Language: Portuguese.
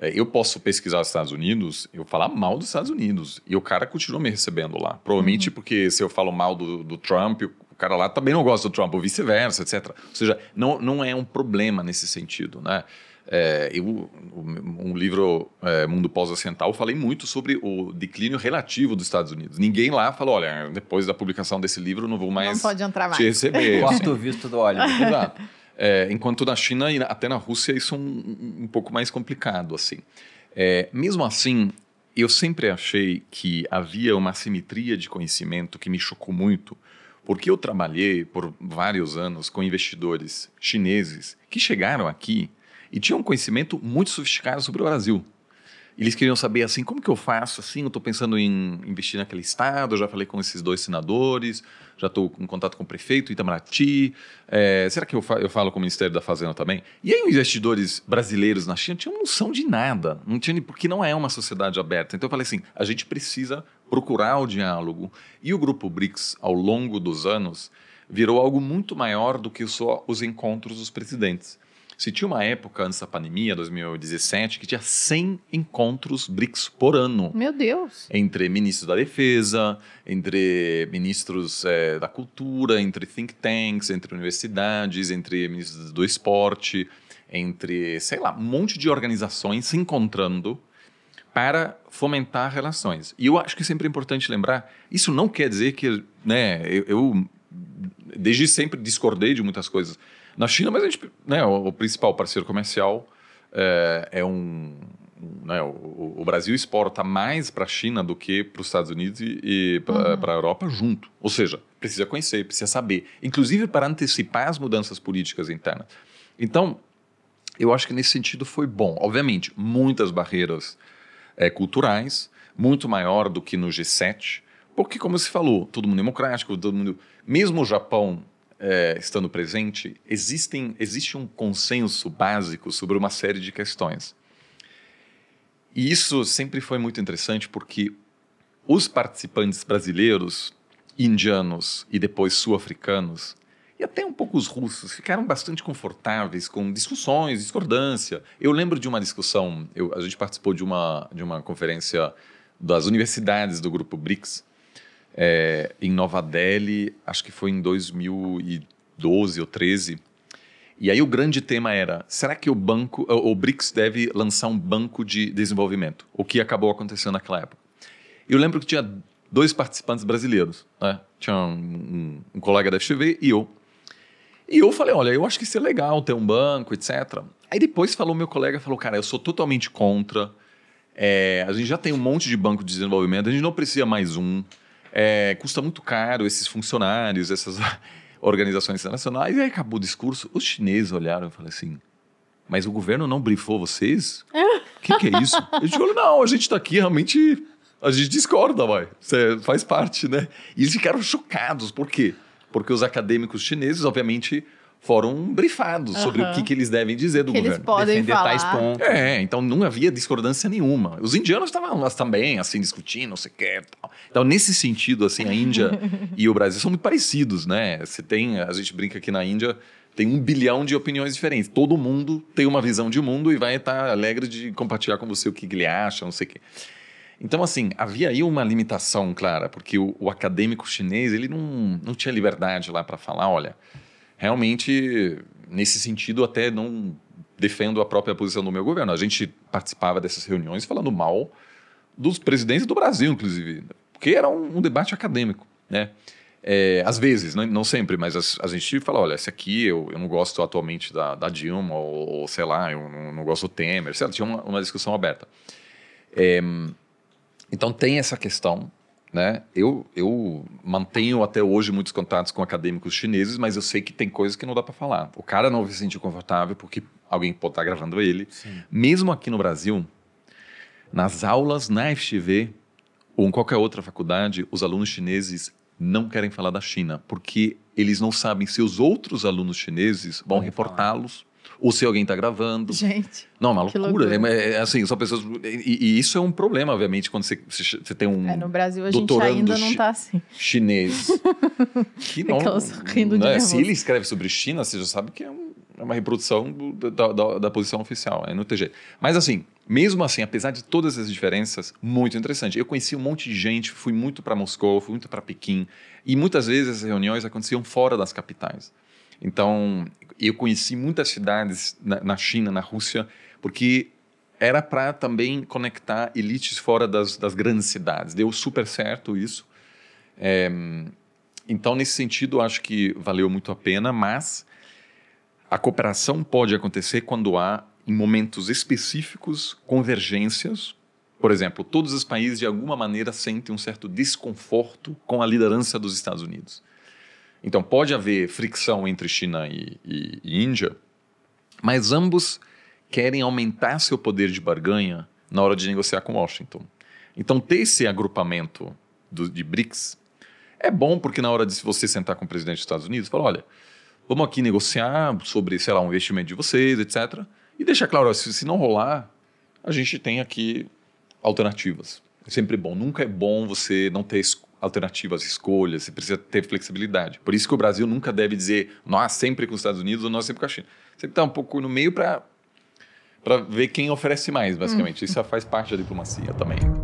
É, eu posso pesquisar os Estados Unidos, eu falar mal dos Estados Unidos. E o cara continua me recebendo lá. Provavelmente uhum. porque se eu falo mal do, do Trump, o cara lá também não gosta do Trump, ou vice-versa, etc. Ou seja, não, não é um problema nesse sentido, né? É, eu, um livro é, Mundo Pós-Ocidental, falei muito sobre o declínio relativo dos Estados Unidos. Ninguém lá falou, olha, depois da publicação desse livro, não vou mais não pode entrar mais. te receber. Quarto o visto do óleo. Exato. É, enquanto na China e até na Rússia isso é um, um pouco mais complicado, assim. É, mesmo assim, eu sempre achei que havia uma simetria de conhecimento que me chocou muito, porque eu trabalhei por vários anos com investidores chineses que chegaram aqui e tinham um conhecimento muito sofisticado sobre o Brasil. Eles queriam saber assim, como que eu faço assim? Eu estou pensando em investir naquele estado, já falei com esses dois senadores, já estou em contato com o prefeito Itamaraty. É, será que eu, fa eu falo com o Ministério da Fazenda também? E aí os investidores brasileiros na China tinham noção de nada, não tinha, porque não é uma sociedade aberta. Então eu falei assim, a gente precisa procurar o diálogo. E o grupo BRICS, ao longo dos anos, virou algo muito maior do que só os encontros dos presidentes. Se tinha uma época antes da pandemia, 2017, que tinha 100 encontros BRICS por ano. Meu Deus! Entre ministros da defesa, entre ministros é, da cultura, entre think tanks, entre universidades, entre ministros do esporte, entre, sei lá, um monte de organizações se encontrando para fomentar relações. E eu acho que é sempre importante lembrar, isso não quer dizer que, né, eu, eu desde sempre discordei de muitas coisas, na China, mas a gente, né, o, o principal parceiro comercial é, é um. né, o, o, Brasil exporta mais para a China do que para os Estados Unidos e, e para uhum. a Europa junto. Ou seja, precisa conhecer, precisa saber, inclusive para antecipar as mudanças políticas internas. Então, eu acho que nesse sentido foi bom. Obviamente, muitas barreiras é, culturais, muito maior do que no G7, porque, como se falou, todo mundo é democrático, todo mundo. Mesmo o Japão é, estando presente, existem, existe um consenso básico sobre uma série de questões. E isso sempre foi muito interessante porque os participantes brasileiros, indianos e depois sul-africanos, e até um pouco os russos, ficaram bastante confortáveis com discussões, discordância. Eu lembro de uma discussão, eu, a gente participou de uma, de uma conferência das universidades do grupo BRICS, é, em Nova Delhi, acho que foi em 2012 ou 13. E aí o grande tema era: será que o banco, o BRICS deve lançar um banco de desenvolvimento? O que acabou acontecendo naquela época? Eu lembro que tinha dois participantes brasileiros, né? tinha um, um, um colega da FGV e eu. E eu falei, olha, eu acho que isso é legal ter um banco, etc. Aí depois falou meu colega, falou, cara, eu sou totalmente contra. É, a gente já tem um monte de banco de desenvolvimento, a gente não precisa mais um. É, custa muito caro esses funcionários, essas organizações internacionais. E aí acabou o discurso. Os chineses olharam e falaram assim: Mas o governo não brifou vocês? O que, que é isso? Eu digo: Não, a gente está aqui realmente. A gente discorda, vai. você é, faz parte, né? E eles ficaram chocados. Por quê? Porque os acadêmicos chineses, obviamente, foram brifados uhum. sobre o que, que, eles devem dizer do que governo. Eles podem defender falar. tais pontos. É, é, então não havia discordância nenhuma. Os indianos estavam também, assim, discutindo, não sei o quê. Então, nesse sentido, assim, a Índia e o Brasil são muito parecidos, né? Você tem, a gente brinca aqui na Índia, tem um bilhão de opiniões diferentes. Todo mundo tem uma visão de mundo e vai estar alegre de compartilhar com você o que ele acha, não sei o quê. Então, assim, havia aí uma limitação clara, porque o, o acadêmico chinês ele não, não tinha liberdade lá para falar, olha, realmente, nesse sentido, até não defendo a própria posição do meu governo. A gente participava dessas reuniões falando mal dos presidentes do Brasil, inclusive, porque era um, um debate acadêmico, né? É, às vezes, não, não sempre, mas a, a, gente fala: olha, esse aqui eu, eu não gosto atualmente da, da Dilma, ou, ou, sei lá, eu não, não, gosto do Temer, sei lá, tinha uma, uma discussão aberta. É, então tem essa questão né? Eu, eu mantenho até hoje muitos contatos com acadêmicos chineses, mas eu sei que tem coisas que não dá para falar. O cara não se sentir confortável porque alguém pode estar tá gravando ele. Sim. Mesmo aqui no Brasil, nas aulas na FGV ou em qualquer outra faculdade, os alunos chineses não querem falar da China, porque eles não sabem se os outros alunos chineses vão reportá-los ou se alguém está gravando. Gente. Não, é uma loucura. loucura. É, é, é, assim, são pessoas. E, e, isso é um problema, obviamente, quando você, você tem um. É, no Brasil a gente ainda não está assim. Chinês. que não. Rindo né? de se ele escreve sobre China, você já sabe que é, um, é uma reprodução do, da, da, da, posição oficial, é no TG. Mas assim, mesmo assim, apesar de todas as diferenças, muito interessante. Eu conheci um monte de gente, fui muito para Moscou, fui muito para Pequim, e muitas vezes as reuniões aconteciam fora das capitais. Então, eu conheci muitas cidades na, na China, na Rússia, porque era para também conectar elites fora das, das, grandes cidades. Deu super certo isso. É, então, nesse sentido, acho que valeu muito a pena, mas a cooperação pode acontecer quando há, em momentos específicos, convergências. Por exemplo, todos os países, de alguma maneira, sentem um certo desconforto com a liderança dos Estados Unidos. Então, pode haver fricção entre China e, e, e Índia, mas ambos querem aumentar seu poder de barganha na hora de negociar com Washington. Então, ter esse agrupamento do, de BRICS é bom porque na hora de você sentar com o presidente dos Estados Unidos, fala, olha, vamos aqui negociar sobre, sei lá, um investimento de vocês, etc. E deixar claro, se, se não rolar, a gente tem aqui alternativas. É sempre bom. Nunca é bom você não ter alternativas, escolhas, você precisa ter flexibilidade. Por isso que o Brasil nunca deve dizer nós sempre com os Estados Unidos ou nós sempre com a China. Sempre está um pouco no meio para ver quem oferece mais, basicamente. Hum. Isso faz parte da diplomacia também.